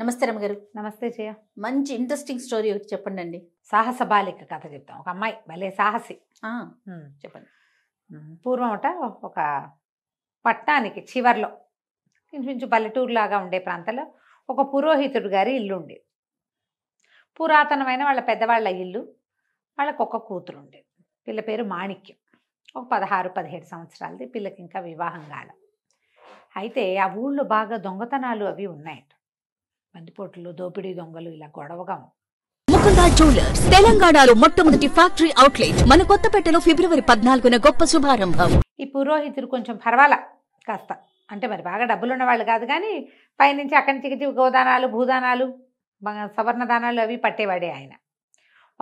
నమస్తే రమగారు నమస్తే జయ మంచి ఇంట్రెస్టింగ్ స్టోరీ ఒకటి చెప్పండి అండి సాహస బాలిక కథ చెప్తాం ఒక అమ్మాయి భలే సాహసి చెప్పండి పూర్వమట ఒక పట్టణానికి చివర్లో ఇంచుమించు పల్లెటూరులాగా ఉండే ప్రాంతంలో ఒక పురోహితుడు గారి ఇల్లు ఉండేది పురాతనమైన వాళ్ళ పెద్దవాళ్ళ ఇల్లు వాళ్ళకు ఒక కూతురు ఉండేది పిల్ల పేరు మాణిక్యం ఒక పదహారు పదిహేడు సంవత్సరాలది పిల్లకి ఇంకా వివాహం కాలం అయితే ఆ ఊళ్ళో బాగా దొంగతనాలు అవి ఉన్నాయట మందిపోట్లు దోపిడీ దొంగలు ఇలా గొడవగా జ్యువెలర్స్ తెలంగాణలో మొట్టమొదటి ఫ్యాక్టరీ అవుట్లెట్ మన పెట్టెలో ఫిబ్రవరి పద్నాలుగున గొప్ప శుభారంభం ఈ పురోహితుడు కొంచెం పర్వాలా కాస్త అంటే మరి బాగా డబ్బులున్న వాళ్ళు కాదు కానీ పైనుంచి అక్కడి నుంచి గోదానాలు భూదానాలు సవర్ణ దానాలు అవి పట్టేవాడే ఆయన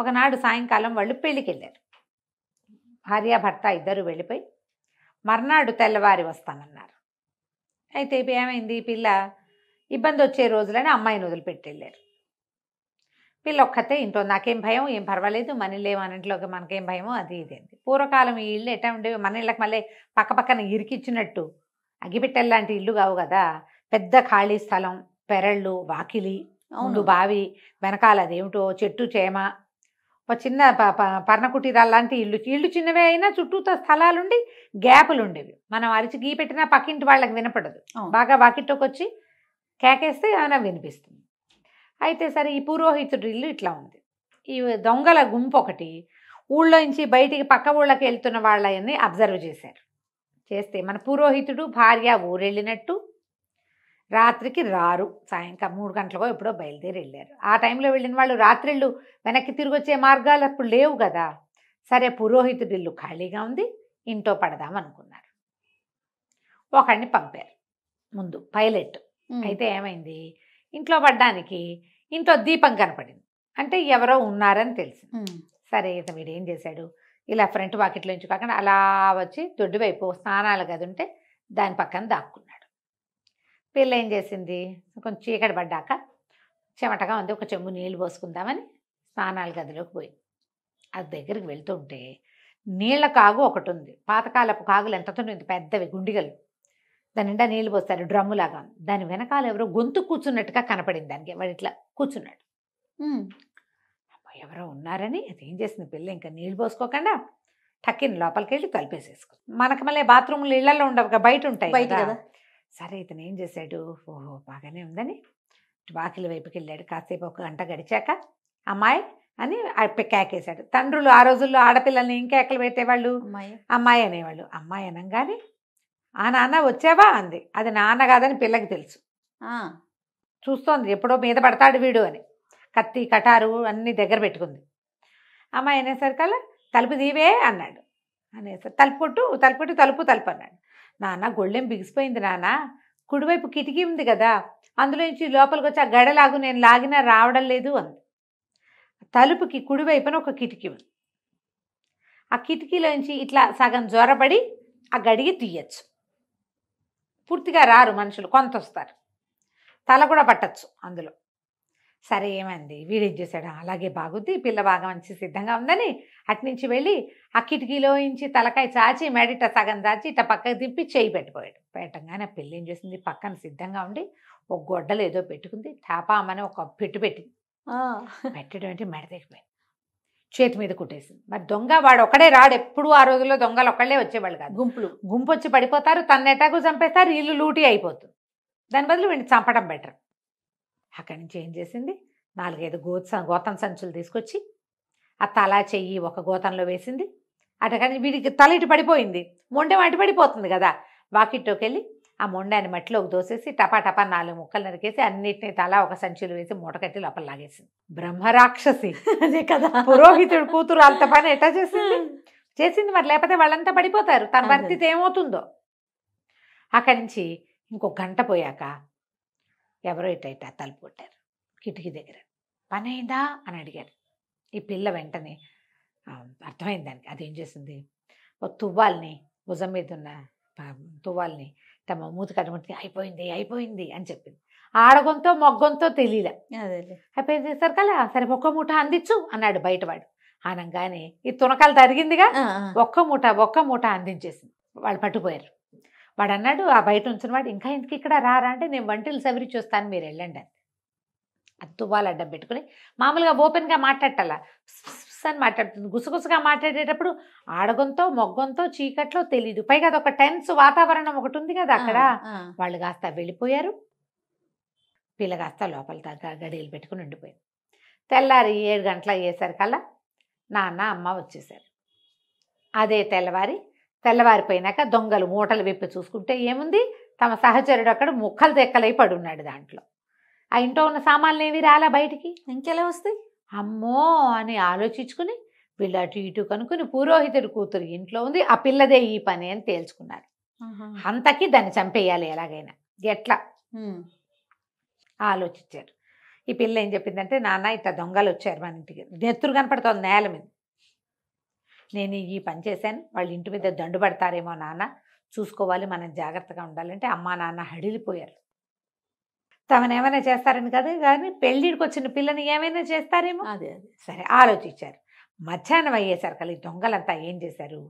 ఒకనాడు సాయంకాలం వాళ్ళు పెళ్లికి వెళ్ళారు భార్య భర్త ఇద్దరు వెళ్ళిపోయి మర్నాడు తెల్లవారి వస్తానన్నారు అయితే ఏమైంది పిల్ల ఇబ్బంది వచ్చే రోజులని అమ్మాయిని వదిలిపెట్టి వెళ్ళారు వీళ్ళు ఒక్కతే ఇంట్లో నాకేం భయం ఏం పర్వాలేదు మన ఇల్లే మన ఇంట్లోకి మనకేం భయమో అది ఇదేంది పూర్వకాలం ఈ ఇళ్ళు ఎట్లా ఉండేవి మన ఇళ్ళకి మళ్ళీ పక్క పక్కన ఇరికిచ్చినట్టు అగ్గిపెట్టెల్లాంటి ఇల్లు కావు కదా పెద్ద ఖాళీ స్థలం పెరళ్ళు వాకిలి అవును బావి వెనకాల అదేమిటో చెట్టు చేమ ఒక చిన్న పర్ణకుటీరాలు లాంటి ఇల్లు ఇల్లు చిన్నవే అయినా చుట్టూతో స్థలాలుండి గ్యాపులు ఉండేవి మనం అరిచి గీ పెట్టినా పక్కింటి వాళ్ళకి వినపడదు బాగా వాకిట్లోకి వచ్చి కేకేస్తే ఏమైనా వినిపిస్తుంది అయితే సరే ఈ పురోహితుడి ఇల్లు ఇట్లా ఉంది ఈ దొంగల గుంపు ఒకటి ఊళ్ళోంచి బయటికి పక్క ఊళ్ళకి వెళ్తున్న వాళ్ళని అబ్జర్వ్ చేశారు చేస్తే మన పురోహితుడు భార్య ఊరెళ్ళినట్టు రాత్రికి రారు సాయంకాలం మూడు గంటలకో ఎప్పుడో బయలుదేరి వెళ్ళారు ఆ టైంలో వెళ్ళిన వాళ్ళు రాత్రిళ్ళు వెనక్కి తిరిగి వచ్చే మార్గాలు అప్పుడు లేవు కదా సరే పురోహితుడి ఇల్లు ఖాళీగా ఉంది ఇంట్లో పడదాం అనుకున్నారు ఒకడిని పంపారు ముందు పైలట్ అయితే ఏమైంది ఇంట్లో పడ్డానికి ఇంట్లో దీపం కనపడింది అంటే ఎవరో ఉన్నారని తెలిసి సరే ఇతను వీడు ఏం చేశాడు ఇలా ఫ్రంట్ నుంచి కాకుండా అలా వచ్చి దొడ్డు వైపు స్నానాలు గది ఉంటే దాని పక్కన దాక్కున్నాడు పిల్ల ఏం చేసింది కొంచెం చీకటి పడ్డాక చెమటగా ఉంది ఒక చెంబు నీళ్ళు పోసుకుందామని స్నానాల గదిలోకి పోయి అది దగ్గరికి వెళ్తుంటే నీళ్ల కాగు ఒకటి ఉంది పాతకాలపు కాగులు ఎంత ఉంటుంది పెద్దవి గుండిగలు దాని నిండా నీళ్ళు పోస్తారు లాగా దాని వెనకాల ఎవరో గొంతు కూర్చున్నట్టుగా కనపడింది దానికి వాడు ఇట్లా కూర్చున్నాడు ఎవరో ఉన్నారని అది ఏం చేసింది పిల్ల ఇంకా నీళ్ళు పోసుకోకుండా టక్కిన లోపలికి వెళ్ళి కలిపేసేసుకో మనకు మళ్ళీ బాత్రూమ్లు ఇళ్లలో ఉండవు బయట ఉంటాయి బయట కదా సరే ఇతను ఏం చేశాడు ఓహో బాగానే ఉందని వాకిలి వైపుకి వెళ్ళాడు కాసేపు ఒక గంట గడిచాక అమ్మాయి అని కేకేశాడు తండ్రులు ఆ రోజుల్లో ఆడపిల్లల్ని ఇంకా పెట్టేవాళ్ళు పెట్టేవాళ్ళు అమ్మాయి అనేవాళ్ళు అమ్మాయి అనగానే ఆ నాన్న వచ్చావా అంది అది నాన్న కాదని పిల్లకి తెలుసు చూస్తోంది ఎప్పుడో మీద పడతాడు వీడు అని కత్తి కటారు అన్నీ దగ్గర పెట్టుకుంది అమ్మాయి అనేసరికల్లా తలుపు దీవే అన్నాడు అనేసరి తలుపు కొట్టు కొట్టు తలుపు తలుపు అన్నాడు నాన్న గొళ్ళెం బిగిసిపోయింది నాన్న కుడివైపు కిటికీ ఉంది కదా అందులోంచి లోపలికి వచ్చి ఆ గడలాగు నేను లాగినా రావడం లేదు అంది తలుపుకి కుడివైపున ఒక కిటికీ ఉంది ఆ కిటికీలోంచి ఇట్లా సగం జ్వరపడి ఆ గడిగి తీయచ్చు పూర్తిగా రారు మనుషులు కొంత వస్తారు తల కూడా పట్టచ్చు అందులో సరే ఏమంది వీడేం చేశాడు అలాగే బాగుద్ది పిల్ల బాగా మంచి సిద్ధంగా ఉందని అట్నుంచి వెళ్ళి ఆ కిటికీలో ఇంచి తలకాయ చాచి మెడిట సగం చాచి ఇట పక్కకు తిప్పి చేయి పెట్టిపోయాడు పెట్టంగానే ఆ ఏం చేసింది పక్కన సిద్ధంగా ఉండి ఒక గొడ్డలు ఏదో పెట్టుకుంది టాపామని ఒక పెట్టు పెట్టింది పెట్టడం అంటే మెడ తెగిపోయింది చేతి మీద కొట్టేసింది మరి దొంగ వాడు ఒకడే రాడు ఎప్పుడు ఆ రోజుల్లో దొంగలు ఒక్కళ్ళే వచ్చేవాళ్ళు కాదు గుంపులు గుంపు వచ్చి పడిపోతారు తన ఎటాకు చంపేస్తారు ఇల్లు లూటీ అయిపోతుంది దాని బదులు వీడిని చంపడం బెటర్ అక్కడి నుంచి ఏం చేసింది నాలుగైదు గోత గోతం సంచులు తీసుకొచ్చి ఆ తల చెయ్యి ఒక గోతంలో వేసింది అటు కానీ వీడికి తల ఇటు పడిపోయింది మొండెం అటు పడిపోతుంది కదా వాకిట్లోకి వెళ్ళి ఆ మొండాన్ని మట్టిలోకి దోసేసి టపా టపా నాలుగు ముక్కలు నరికేసి అన్నిటిని తలా ఒక సంచులు వేసి మూటకట్టి లోపల లాగేసింది బ్రహ్మరాక్షసి అదే కదా పురోహితుడు కూతురు అంత పని ఎట్లా చేసింది చేసింది మరి లేకపోతే వాళ్ళంతా పడిపోతారు తన పరిస్థితి ఏమవుతుందో అక్కడి నుంచి ఇంకొక గంట పోయాక ఎవరో ఇట ఇట తలుపు కొట్టారు కిటికీ దగ్గర పని అయిందా అని అడిగారు ఈ పిల్ల వెంటనే అది అదేం చేసింది ఓ తువ్వాల్ని భుజం మీద ఉన్న తువ్వాల్ని తమ మూత కట్టమంటే అయిపోయింది అయిపోయింది అని చెప్పింది ఆడగొంతో మొగ్గొంతో తెలియలే అయిపోయింది సరికలా సరే ఒక్క మూట అందించు అన్నాడు బయటవాడు అనగానే ఈ తునకాలు తరిగిందిగా ఒక్క మూట ఒక్క మూట అందించేసింది వాళ్ళు పట్టుపోయారు వాడు అన్నాడు ఆ బయట ఉంచినవాడు ఇంకా ఇంతకి ఇక్కడ రారా అంటే నేను వంటలు సవరి చూస్తాను మీరు వెళ్ళండి అని అద్దుబాలు అడ్డం పెట్టుకుని మామూలుగా ఓపెన్గా మాట్లాడటాల అని మాట్లాడుతుంది గుసగుసగా మాట్లాడేటప్పుడు ఆడగొంతో మొగ్గంతో చీకట్లో తెలియదు పైగా అదొక టెన్స్ వాతావరణం ఒకటి ఉంది కదా అక్కడ వాళ్ళు కాస్త వెళ్ళిపోయారు పిల్ల కాస్త లోపల గడియలు పెట్టుకుని ఉండిపోయింది తెల్లారి ఏడు గంటల అయ్యేసరికల్లా నాన్న అమ్మ వచ్చేసారు అదే తెల్లవారి తెల్లవారిపోయినాక దొంగలు మూటలు విప్పి చూసుకుంటే ఏముంది తమ సహచరుడు అక్కడ ముక్కలు తెక్కలై పడున్నాడు దాంట్లో ఆ ఇంట్లో ఉన్న సామాన్లు ఏవి రాలా బయటికి ఇంకెలా వస్తాయి అమ్మో అని ఆలోచించుకుని వీళ్ళు అటు ఇటు కనుక్కుని పురోహితుడి కూతురు ఇంట్లో ఉంది ఆ పిల్లదే ఈ పని అని తేల్చుకున్నారు అంతకీ దాన్ని చంపేయాలి ఎలాగైనా ఎట్లా ఆలోచించారు ఈ పిల్ల ఏం చెప్పిందంటే నాన్న ఇంత దొంగలు వచ్చారు మన ఇంటికి నెత్తురు కనపడుతుంది నేల మీద నేను ఈ పని చేశాను వాళ్ళ ఇంటి మీద దండు పడతారేమో నాన్న చూసుకోవాలి మనం జాగ్రత్తగా ఉండాలంటే అమ్మా నాన్న హడిలిపోయారు తమను ఏమైనా చేస్తారని కదా కానీ పెళ్ళిడికి వచ్చిన పిల్లని ఏమైనా చేస్తారేమో అదే అదే సరే ఆలోచించారు మధ్యాహ్నం అయ్యేసరికి ఈ దొంగలంతా ఏం చేశారు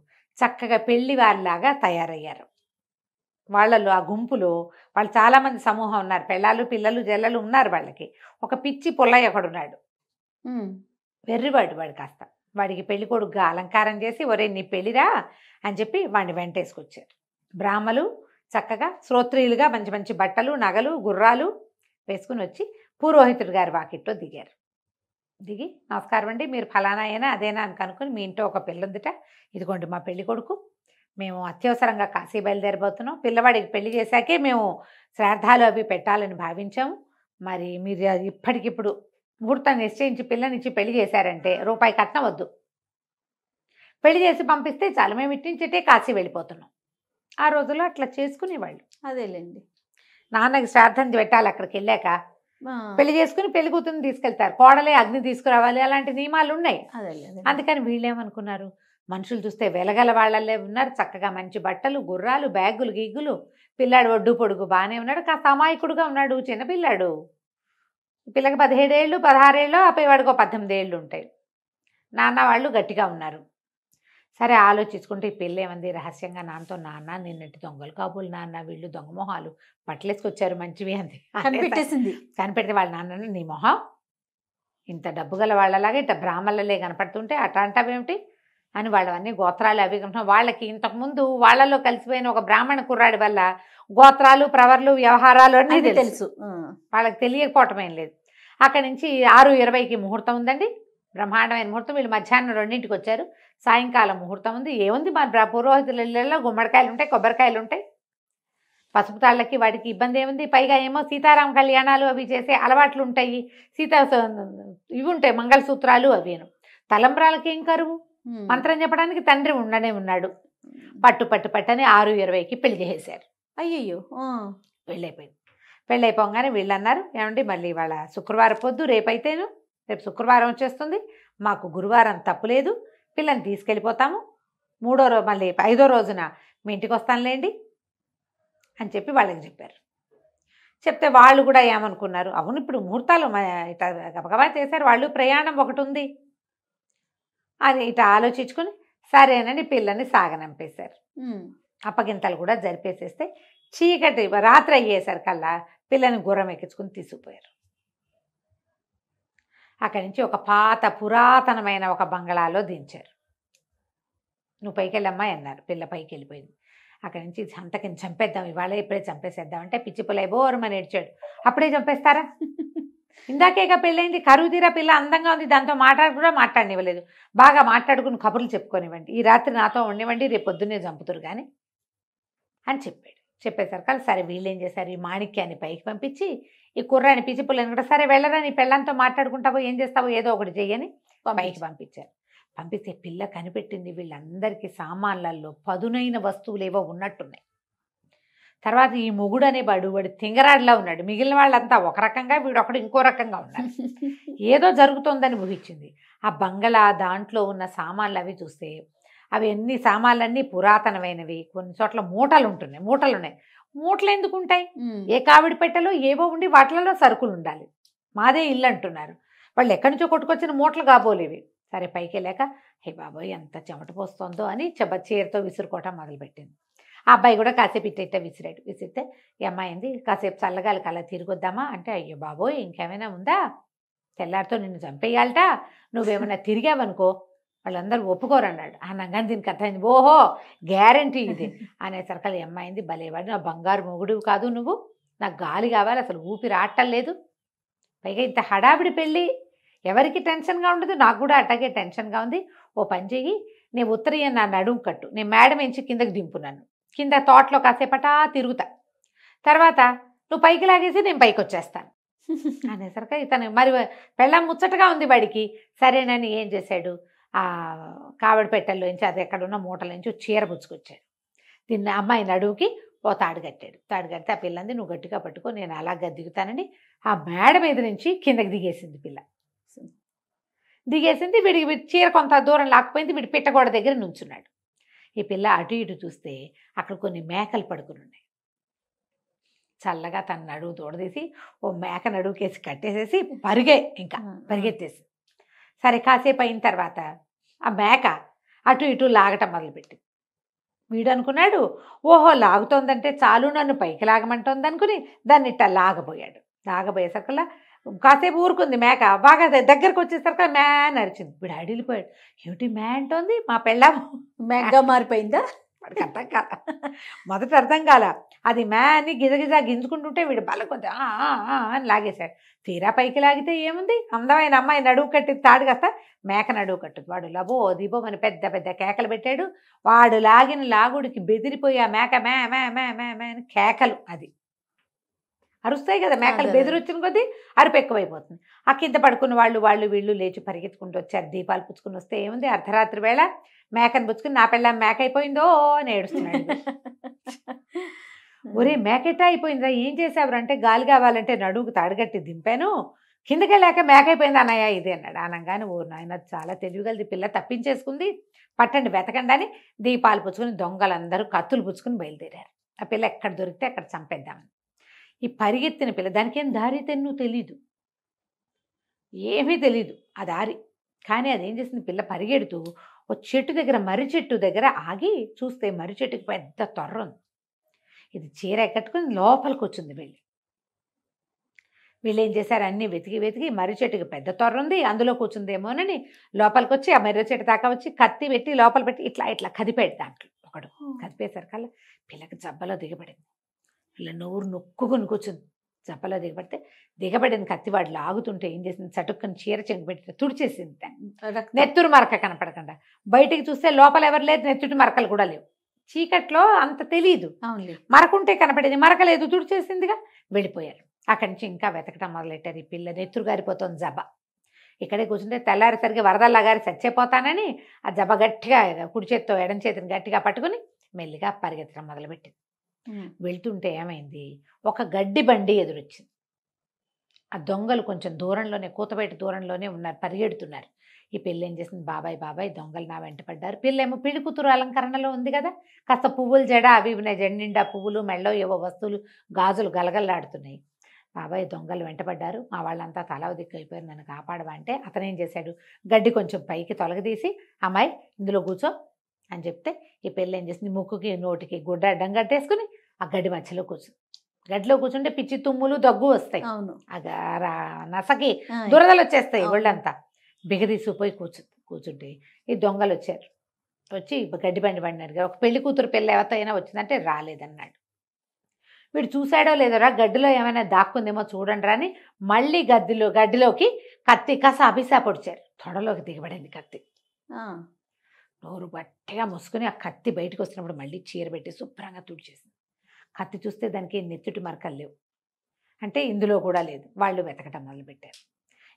చక్కగా పెళ్లి వారిలాగా తయారయ్యారు వాళ్ళలో ఆ గుంపులో వాళ్ళు చాలామంది సమూహం ఉన్నారు పెళ్ళాలు పిల్లలు జల్లలు ఉన్నారు వాళ్ళకి ఒక పిచ్చి పొల్లయ్య ఒకడున్నాడు వెర్రివాడు వాడు కాస్త వాడికి పెళ్లి కొడుకుగా అలంకారం చేసి ఒరే నీ పెళ్ళిరా అని చెప్పి వాడిని వెంటేసుకొచ్చారు బ్రాహ్మలు చక్కగా శ్రోత్రియులుగా మంచి మంచి బట్టలు నగలు గుర్రాలు వేసుకుని వచ్చి పురోహితుడు గారి వాకిట్లో దిగారు దిగి నమస్కారం అండి మీరు ఫలానా అయినా అదేనా అని కనుక్కుని మీ ఇంట్లో ఒక పిల్ల ఉందిట ఇదిగోండి మా పెళ్లి కొడుకు మేము అత్యవసరంగా కాశీ బయలుదేరిపోతున్నాం పిల్లవాడికి పెళ్లి చేశాకే మేము శ్రాద్ధాలు అవి పెట్టాలని భావించాము మరి మీరు ఇప్పటికిప్పుడు ముహూర్తం నిశ్చయించి పిల్లనిచ్చి పెళ్లి చేశారంటే రూపాయి కట్నం వద్దు పెళ్లి చేసి పంపిస్తే చాలు మేము ఇట్టించేటే కాశీ వెళ్ళిపోతున్నాం ఆ రోజుల్లో అట్లా చేసుకునేవాళ్ళు అదేలేండి నాన్నకి శ్రాద్ధం పెట్టాలి అక్కడికి వెళ్ళాక పెళ్లి చేసుకుని పెళ్లి కూతురుని తీసుకెళ్తారు కోడలే అగ్ని తీసుకురావాలి అలాంటి నియమాలు ఉన్నాయి అందుకని వీళ్ళేమనుకున్నారు మనుషులు చూస్తే వెలగల వాళ్ళలే ఉన్నారు చక్కగా మంచి బట్టలు గుర్రాలు బ్యాగులు గిగ్గులు పిల్లాడు ఒడ్డు పొడుగు బాగానే ఉన్నాడు కాస్త అమాయకుడుగా ఉన్నాడు చిన్నపిల్లాడు పిల్లకి పదిహేడేళ్ళు పదహారేళ్ళు ఆ పిల్లవాడికి పద్దెనిమిది ఏళ్ళు ఉంటాయి నాన్న వాళ్ళు గట్టిగా ఉన్నారు సరే ఆలోచించుకుంటే ఈ పెళ్ళి ఏమంది రహస్యంగా నాన్నతో నాన్న నిన్నటి దొంగలు కాపులు నాన్న వీళ్ళు దొంగ మొహాలు పట్లేసుకొచ్చారు మంచివి అంది కనిపెట్టేసింది కనిపెడితే వాళ్ళ నాన్న నీ మొహం ఇంత డబ్బు గల వాళ్ళలాగే ఇట్ట బ్రాహ్మణలే కనపడుతుంటే అంటావేమిటి అని వాళ్ళవన్నీ గోత్రాలు అవి వాళ్ళకి ఇంతకుముందు వాళ్ళలో కలిసిపోయిన ఒక బ్రాహ్మణ కుర్రాడి వల్ల గోత్రాలు ప్రవర్లు వ్యవహారాలు అన్నీ తెలుసు వాళ్ళకి తెలియకపోవటమేం లేదు అక్కడి నుంచి ఆరు ఇరవైకి ముహూర్తం ఉందండి బ్రహ్మాండమైన ముహూర్తం వీళ్ళు మధ్యాహ్నం రెండింటికి వచ్చారు సాయంకాలం ముహూర్తం ఉంది ఏముంది మన పురోహితుల గుమ్మడికాయలు ఉంటాయి కొబ్బరికాయలు ఉంటాయి పసుపు తాళ్ళకి వాటికి ఇబ్బంది ఏముంది పైగా ఏమో సీతారామ కళ్యాణాలు అవి చేసే అలవాట్లు ఉంటాయి సీతా ఇవి ఉంటాయి మంగళసూత్రాలు అవిను తలంబ్రాలకి ఏం కరువు మంత్రం చెప్పడానికి తండ్రి ఉండనే ఉన్నాడు పట్టు పట్టు పట్టని ఆరు ఇరవైకి పెళ్లి చేసేశారు అయ్యయ్యో పెళ్ళైపోయింది పెళ్ళైపోగానే వీళ్ళు అన్నారు ఏమండి మళ్ళీ ఇవాళ శుక్రవారం పొద్దు రేపైతేను రేపు శుక్రవారం వచ్చేస్తుంది మాకు గురువారం తప్పులేదు పిల్లల్ని తీసుకెళ్ళిపోతాము మూడో రోజు మళ్ళీ ఐదో రోజున మీ ఇంటికి వస్తానులేండి అని చెప్పి వాళ్ళకి చెప్పారు చెప్తే వాళ్ళు కూడా ఏమనుకున్నారు అవును ఇప్పుడు ముహూర్తాలు ఇట గబగబా చేశారు వాళ్ళు ప్రయాణం ఒకటి ఉంది అని ఇట ఆలోచించుకుని సరేనని పిల్లని సాగనంపేశారు అప్పగింతలు కూడా జరిపేసేస్తే చీకటి రాత్రి అయ్యేసరికల్లా పిల్లని గుర్రం ఎక్కించుకుని తీసుకుపోయారు అక్కడి నుంచి ఒక పాత పురాతనమైన ఒక బంగళాలో దించారు నువ్వు పైకి వెళ్ళమ్మా అన్నారు పిల్ల పైకి వెళ్ళిపోయింది అక్కడి నుంచి అంతకిని చంపేద్దాం ఇవాళ ఇప్పుడే చంపేసేద్దాం అంటే పిచ్చి పిల్ల అయిపోరమని ఏడ్చాడు అప్పుడే చంపేస్తారా ఇందాకేగా పెళ్ళైంది కరువు తీరా పిల్ల అందంగా ఉంది దాంతో మాట్లాడు కూడా మాట్లాడనివ్వలేదు బాగా మాట్లాడుకుని కబుర్లు చెప్పుకోనివ్వండి ఈ రాత్రి నాతో ఉండివ్వండి రేపు పొద్దున్నే చంపుతురు కానీ అని చెప్పాడు చెప్పేసరికి కానీ సరే వీళ్ళు ఏం చేశారు ఈ మాణిక్యాన్ని పైకి పంపించి ఈ కుర్రాని పిచ్చి పుల్లని కూడా సరే వెళ్ళరా నీ పిల్లలతో మాట్లాడుకుంటావో ఏం చేస్తావో ఏదో ఒకటి చేయని పైకి పంపించారు పంపిస్తే పిల్ల కనిపెట్టింది వీళ్ళందరికీ సామాన్లలో పదునైన వస్తువులు ఏవో ఉన్నట్టున్నాయి తర్వాత ఈ మొగుడు అనే వాడు వాడు తింగరాడిలా ఉన్నాడు మిగిలిన వాళ్ళంతా ఒక రకంగా వీడొకడు ఇంకో రకంగా ఉన్నాడు ఏదో జరుగుతోందని ఊహించింది ఆ బంగళా దాంట్లో ఉన్న సామాన్లు అవి చూస్తే అవి ఎన్ని సామాన్లన్నీ పురాతనమైనవి కొన్ని చోట్ల మూటలు ఉంటున్నాయి మూటలు ఉన్నాయి మూటలు ఎందుకు ఉంటాయి ఏ కావిడి పెట్టలో ఏవో ఉండి వాటిలలో సరుకులు ఉండాలి మాదే ఇల్లు అంటున్నారు వాళ్ళు ఎక్కడి నుంచో కొట్టుకొచ్చిన మూటలు కాబోలేవి సరే పైకి వెళ్ళాక హే బాబోయ్ ఎంత చెమట పోస్తుందో అని చెబ చీరతో విసురుకోవటం మొదలుపెట్టింది ఆ అబ్బాయి కూడా కాసేపు ఇట్ట విసిరాడు విసిరితే ఏమైంది కాసేపు చల్లగాలి అలా తిరిగొద్దామా అంటే అయ్యో బాబోయ్ ఇంకేమైనా ఉందా తెల్లారితో నిన్ను చంపేయాలట నువ్వేమైనా తిరిగావనుకో వాళ్ళందరూ ఒప్పుకోరు అన్నాడు అనగానే దీనికి అర్థమైంది ఓహో గ్యారంటీ ఇది అనేసరికి అమ్మాయింది భలేవాడు నా బంగారు మొగుడు కాదు నువ్వు నాకు గాలి కావాలి అసలు ఊపిరి ఆడటం లేదు పైగా ఇంత హడావిడి పెళ్ళి ఎవరికి టెన్షన్గా ఉండదు నాకు కూడా అట్టగే టెన్షన్గా ఉంది ఓ పని చెయ్యి నేను ఉత్తరీయ నా నడుము కట్టు నేను మేడం ఎంచి కిందకి దింపున్నాను కింద తోటలో కాసేపటా తిరుగుతా తర్వాత నువ్వు పైకి లాగేసి నేను పైకి వచ్చేస్తాను అనేసరికి ఇతను మరి పెళ్ళం ముచ్చటగా ఉంది వాడికి సరేనని ఏం చేశాడు కావిడి పెట్టెల్లోంచి అది ఎక్కడున్న మూటలోంచి చీర పుచ్చుకొచ్చాడు దీన్ని అమ్మాయి నడువుకి ఓ తాడు కట్టాడు తాడు కడితే ఆ పిల్లంది నువ్వు గట్టిగా పట్టుకో నేను అలా దిగుతానని ఆ మేడ మీద నుంచి కిందకి దిగేసింది పిల్ల దిగేసింది వీడికి చీర కొంత దూరం లేకపోయింది వీడి పిట్టగోడ దగ్గర నుంచున్నాడు ఈ పిల్ల అటు ఇటు చూస్తే అక్కడ కొన్ని మేకలు పడుకుని ఉన్నాయి చల్లగా తన నడువు తోడదీసి ఓ మేక నడువుకేసి కట్టేసేసి పరిగే ఇంకా పరిగెత్తేసి సరే కాసేపు అయిన తర్వాత ఆ మేక అటు ఇటు లాగటం మొదలుపెట్టింది వీడు అనుకున్నాడు ఓహో లాగుతోందంటే చాలు నన్ను పైకి లాగమంటోంది అనుకుని దాన్ని ఇట్లా లాగబోయాడు లాగబోయేసరికల్లా కాసేపు ఊరుకుంది మేక బాగా దగ్గరకు వచ్చేసరికి మ్యా నరిచింది వీడు అడిగిపోయాడు ఏమిటి మ్యా అంటోంది మా పెళ్ళ మేక మారిపోయిందా వాడికి అర్థం కాల మొదట అర్థం కాల అది మ్యా అని గిజగిజ గింజుకుంటుంటే వీడు బలకొద్ది అని లాగేశాడు తీరా పైకి లాగితే ఏముంది అందమైన అమ్మాయి నడువు కట్టి తాడు కాస్త మేక నడువు కట్టుది వాడు లబో దిబో అని పెద్ద పెద్ద కేకలు పెట్టాడు వాడు లాగిన లాగుడికి బెదిరిపోయి ఆ మేక మే మే మే మే మే అని కేకలు అది అరుస్తాయి కదా మేకలు వచ్చిన కొద్దీ అరుపు ఎక్కువైపోతుంది ఆ కింద పడుకున్న వాళ్ళు వాళ్ళు వీళ్ళు లేచి పరిగెత్తుకుంటూ వచ్చారు దీపాలు పుచ్చుకుని వస్తే ఏముంది అర్ధరాత్రి వేళ మేకను పుచ్చుకుని నా పిల్ల మేక అయిపోయిందో అని ఏడుస్తున్నాడు ఒరే మేకెట్టా అయిపోయిందా ఏం చేసావురా అంటే గాలి కావాలంటే నడువుకు తాడుగట్టి దింపాను కిందకి మేక మేకైపోయింది అన్నయ్య ఇది అన్నాడు అనగానే ఊరు నాయన చాలా తెలివిగలది పిల్ల తప్పించేసుకుంది పట్టండి వెతకండి అని దీపాలు పుచ్చుకుని దొంగలందరూ కత్తులు పుచ్చుకుని బయలుదేరారు ఆ పిల్ల ఎక్కడ దొరికితే అక్కడ చంపేద్దామని ఈ పరిగెత్తిన పిల్ల దానికేం దారి తెన్ను తెలీదు ఏమీ తెలీదు ఆ దారి కానీ అదేం చేసింది పిల్ల పరిగెడుతూ ఓ చెట్టు దగ్గర మర్రి చెట్టు దగ్గర ఆగి చూస్తే మర్రి చెట్టుకి పెద్ద తొర్ర ఉంది ఇది చీర కట్టుకుని లోపలికి వచ్చింది వెళ్ళి వీళ్ళు ఏం చేశారు అన్నీ వెతికి వెతికి మర్రి చెట్టుకి పెద్ద తొర్ర ఉంది అందులో కూర్చుందేమోనని లోపలికి వచ్చి ఆ మర్రి చెట్టు దాకా వచ్చి కత్తి పెట్టి లోపల పెట్టి ఇట్లా ఇట్లా కదిపాడు దాంట్లో ఒకడు కదిపేశారు కల్లా పిల్లకి జబ్బలో దిగబడింది ఇలా నోరు నొక్కుకొని కూర్చుంది చంపలో దిగబడితే దిగబడిన కత్తివాడు లాగుతుంటే ఏం చేసింది చటుక్కని చీర చెంగు పెట్టి తుడిచేసింది నెత్తురు మరక కనపడకుండా బయటికి చూస్తే లోపల ఎవరు లేదు నెత్తుటి మరకలు కూడా లేవు చీకట్లో అంత తెలియదు మరకుంటే కనపడేది మరకలేదు తుడిచేసిందిగా వెళ్ళిపోయారు అక్కడి నుంచి ఇంకా వెతకటం మొదలెట్టారు ఈ పిల్ల నెత్తురు గారిపోతుంది జబ ఇక్కడే కూర్చుంటే తెల్లారేసరికి వరదల్లా గారి చచ్చిపోతానని ఆ జబ గట్టిగా కుడి చేత్తో ఎడం చేతిని గట్టిగా పట్టుకుని మెల్లిగా పరిగెత్తడం మొదలుపెట్టింది వెళ్తుంటే ఏమైంది ఒక గడ్డి బండి ఎదురొచ్చింది ఆ దొంగలు కొంచెం దూరంలోనే కూతబయట దూరంలోనే ఉన్నారు పరిగెడుతున్నారు ఈ పెళ్ళి ఏం చేసింది బాబాయ్ బాబాయ్ దొంగలు నా వెంట పడ్డారు పెళ్ళేమో పిడి కూతురు అలంకరణలో ఉంది కదా కాస్త పువ్వులు జడ అవి ఉన్నాయి జెండిండా నిండా పువ్వులు మెళ్ళో ఏవో వస్తువులు గాజులు గలగల్లాడుతున్నాయి బాబాయ్ దొంగలు వెంటపడ్డారు మా వాళ్ళంతా తలా దిక్కైపోయారు నన్ను అంటే అతనేం చేశాడు గడ్డి కొంచెం పైకి తొలగదీసి అమ్మాయి ఇందులో కూర్చో అని చెప్తే ఈ పెళ్ళి ఏం చేసింది ముక్కుకి నోటికి గుడ్డ అడ్డం కట్టేసుకుని ఆ గడ్డి మధ్యలో కూర్చుంది గడ్డిలో కూర్చుంటే పిచ్చి తుమ్ములు దగ్గు వస్తాయి నసకి దురదలు వచ్చేస్తాయి ఒళ్ళంతా బిగదీసిపోయి కూర్చు కూర్చుంటే ఈ దొంగలు వచ్చారు వచ్చి గడ్డి బండి పడినాడు ఒక పెళ్లి కూతురు పెళ్ళి ఎవరితో అయినా వచ్చిందంటే రాలేదన్నాడు వీడు చూశాడో లేదరా గడ్డిలో ఏమైనా దాక్కుందేమో చూడండి రాని మళ్ళీ గడ్డిలో గడ్డిలోకి కత్తి కస అభిసా తొడలోకి దిగబడింది కత్తి నోరు బట్టగా మూసుకొని ఆ కత్తి బయటకు వస్తున్నప్పుడు మళ్ళీ చీర పెట్టి శుభ్రంగా తుడిచేసింది కత్తి చూస్తే దానికి నెత్తుటి మరకలు లేవు అంటే ఇందులో కూడా లేదు వాళ్ళు వెతకటం మొదలుపెట్టారు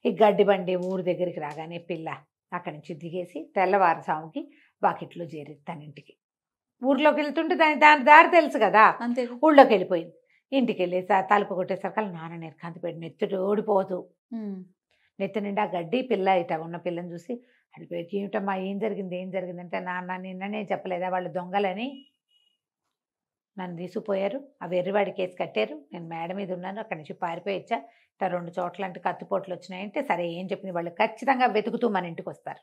ఈ గడ్డి బండి ఊరు దగ్గరికి రాగానే పిల్ల అక్కడి నుంచి దిగేసి తెల్లవారుసాముకి బాకెట్లో చేరి తన ఇంటికి ఊర్లోకి వెళ్తుంటే దాని దాని దారి తెలుసు కదా అంతే ఊళ్ళోకి వెళ్ళిపోయింది ఇంటికి వెళ్ళి తలుపు కొట్టేసరికి నాన్న నేర్కాంతి పెట్టి నెత్తుడు ఓడిపోదు నెత్తి నిండా గడ్డి పిల్ల ఇట ఉన్న పిల్లని చూసి వెళ్ళిపోయి ఏమిటమ్మా ఏం జరిగింది ఏం జరిగిందంటే నాన్న నిన్ననే చెప్పలేదా వాళ్ళు దొంగలని నన్ను తీసుకుపోయారు ఆ వెర్రివాడి కేసు కట్టారు నేను మేడ మీద ఉన్నాను అక్కడి నుంచి పారిపోయొచ్చా ఇట్లా రెండు చోట్ల అంటే కత్తిపోట్లు వచ్చినాయంటే సరే ఏం చెప్పింది వాళ్ళు ఖచ్చితంగా వెతుకుతూ మన ఇంటికి వస్తారు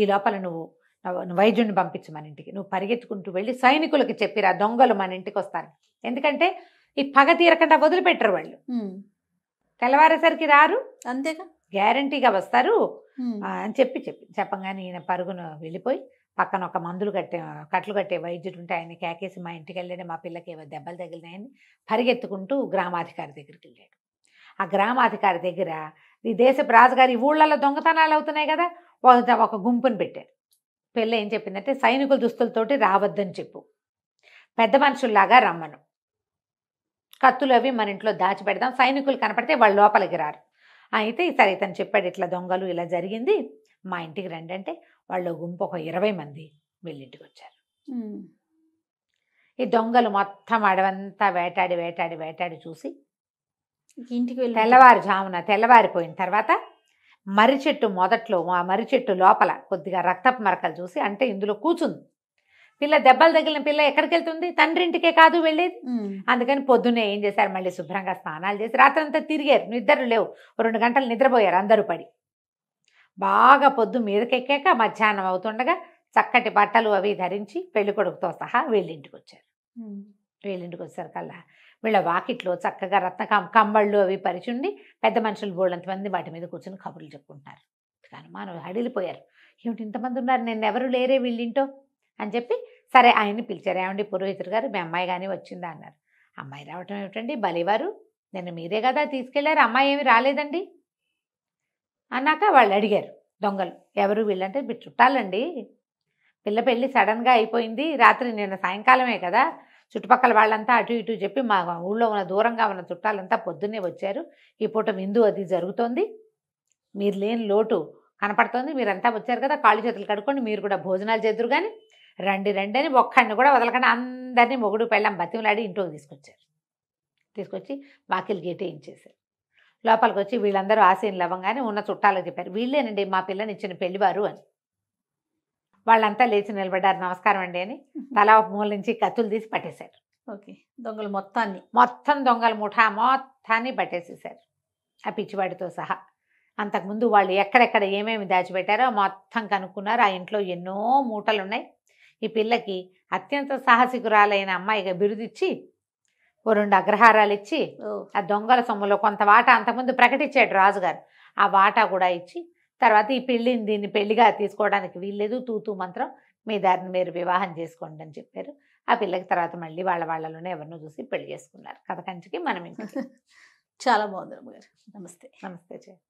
ఈ లోపల నువ్వు వైద్యుడిని పంపించు మన ఇంటికి నువ్వు పరిగెత్తుకుంటూ వెళ్ళి సైనికులకు చెప్పిరా దొంగలు మన ఇంటికి వస్తారు ఎందుకంటే ఈ పగ తీరకుండా వదిలిపెట్టరు వాళ్ళు తెల్లవారేసరికి రారు అంతేగా గ్యారంటీగా వస్తారు అని చెప్పి చెప్పి చెప్పంగానే ఈయన పరుగును వెళ్ళిపోయి పక్కన ఒక మందులు కట్టే కట్లు కట్టే వైద్యుడు ఉంటే ఆయన కేకేసి మా ఇంటికి వెళ్ళాడు మా పిల్లకి ఏవో దెబ్బలు తగిలినాయని పరిగెత్తుకుంటూ గ్రామాధికారి దగ్గరికి వెళ్ళాడు ఆ గ్రామాధికారి దగ్గర ఈ దేశపు రాజుగారి ఊళ్ళల్లో దొంగతనాలు అవుతున్నాయి కదా ఒక గుంపును పెట్టారు పిల్ల ఏం చెప్పిందంటే సైనికుల దుస్తులతోటి రావద్దని చెప్పు పెద్ద మనుషుల్లాగా రమ్మను కత్తులు అవి మన ఇంట్లో దాచిపెడదాం సైనికులు కనపడితే వాళ్ళు లోపలికి రారు అయితే సరే ఇతను చెప్పాడు ఇట్లా దొంగలు ఇలా జరిగింది మా ఇంటికి రండి అంటే వాళ్ళ గుంపు ఒక ఇరవై మంది వెళ్ళింటికి వచ్చారు ఈ దొంగలు మొత్తం అడవంతా వేటాడి వేటాడి వేటాడి చూసి ఇంటికి వెళ్ళి తెల్లవారుజామున తెల్లవారిపోయిన తర్వాత మర్రి చెట్టు మొదట్లో ఆ మర్రి చెట్టు లోపల కొద్దిగా రక్తపు మరకలు చూసి అంటే ఇందులో కూచుంది పిల్ల దెబ్బలు తగిలిన పిల్ల ఎక్కడికి వెళ్తుంది తండ్రింటికే కాదు వెళ్ళేది అందుకని పొద్దున్నే ఏం చేశారు మళ్ళీ శుభ్రంగా స్నానాలు చేసి రాత్రంతా తిరిగారు నిద్ర లేవు రెండు గంటలు నిద్రపోయారు అందరూ పడి బాగా పొద్దు మీదకెక్కాక మధ్యాహ్నం అవుతుండగా చక్కటి బట్టలు అవి ధరించి పెళ్లి కొడుకుతో సహా వీళ్ళింటికి వచ్చారు వీళ్ళింటికి వచ్చారు కల్లా వీళ్ళ వాకిట్లో చక్కగా రత్న కంబళ్ళు అవి పరిచుండి పెద్ద మనుషులు బోళ్ళంతమంది వాటి మీద కూర్చుని కబుర్లు చెప్పుకుంటున్నారు అనుమానం హడిలిపోయారు ఏమిటి ఇంతమంది ఉన్నారు నేను ఎవరు లేరే వీళ్ళింటో అని చెప్పి సరే ఆయన్ని పిలిచారు ఏమండి పురోహితుడు గారు మీ అమ్మాయి కానీ వచ్చిందా అన్నారు అమ్మాయి రావటం ఏమిటండి బలివారు నేను మీరే కదా తీసుకెళ్లారు అమ్మాయి ఏమి రాలేదండి అన్నాక వాళ్ళు అడిగారు దొంగలు ఎవరు వీళ్ళంటే మీరు చుట్టాలండి పిల్ల పెళ్ళి సడన్గా అయిపోయింది రాత్రి నిన్న సాయంకాలమే కదా చుట్టుపక్కల వాళ్ళంతా అటు ఇటు చెప్పి మా ఊళ్ళో ఉన్న దూరంగా ఉన్న చుట్టాలంతా పొద్దున్నే వచ్చారు ఈ పూట విందు అది జరుగుతోంది మీరు లేని లోటు కనపడుతోంది మీరంతా వచ్చారు కదా కాళ్ళు చేతులు కడుక్కోండి మీరు కూడా భోజనాలు చేద్దరు కానీ రండి రండి అని ఒక్కడిని కూడా వదలకుండా అందరినీ మొగుడు పెళ్ళం బతిమలాడి ఇంట్లోకి తీసుకొచ్చారు తీసుకొచ్చి వాకిలి గేటే లోపలికి వచ్చి వీళ్ళందరూ ఆశయం లవంగానే ఉన్న చుట్టాలకు చెప్పారు వీళ్ళేనండి మా పిల్లని ఇచ్చిన పెళ్లివారు అని వాళ్ళంతా లేచి నిలబడ్డారు నమస్కారం అండి అని తలా మూల నుంచి కత్తులు తీసి పట్టేశారు ఓకే దొంగలు మొత్తాన్ని మొత్తం దొంగల ముఠా మొత్తాన్ని పట్టేసేసారు ఆ పిచ్చివాడితో సహా అంతకుముందు వాళ్ళు ఎక్కడెక్కడ ఏమేమి దాచిపెట్టారో మొత్తం కనుక్కున్నారు ఆ ఇంట్లో ఎన్నో మూటలు ఉన్నాయి ఈ పిల్లకి అత్యంత సాహసికురాలైన అమ్మాయిగా బిరుదిచ్చి ఓ రెండు అగ్రహారాలు ఇచ్చి ఆ దొంగల సొమ్ములో కొంత వాటా అంతకుముందు ప్రకటించాడు రాజుగారు ఆ వాటా కూడా ఇచ్చి తర్వాత ఈ పెళ్ళిని దీన్ని పెళ్లిగా తీసుకోవడానికి వీల్లేదు తూతూ మంత్రం మీ దారిని మీరు వివాహం చేసుకోండి అని చెప్పారు ఆ పిల్లకి తర్వాత మళ్ళీ వాళ్ళ వాళ్ళలోనే ఎవరినో చూసి పెళ్లి చేసుకున్నారు కథ కంచికి మనం ఇంకా చాలా బాగుంది గారు నమస్తే నమస్తే చే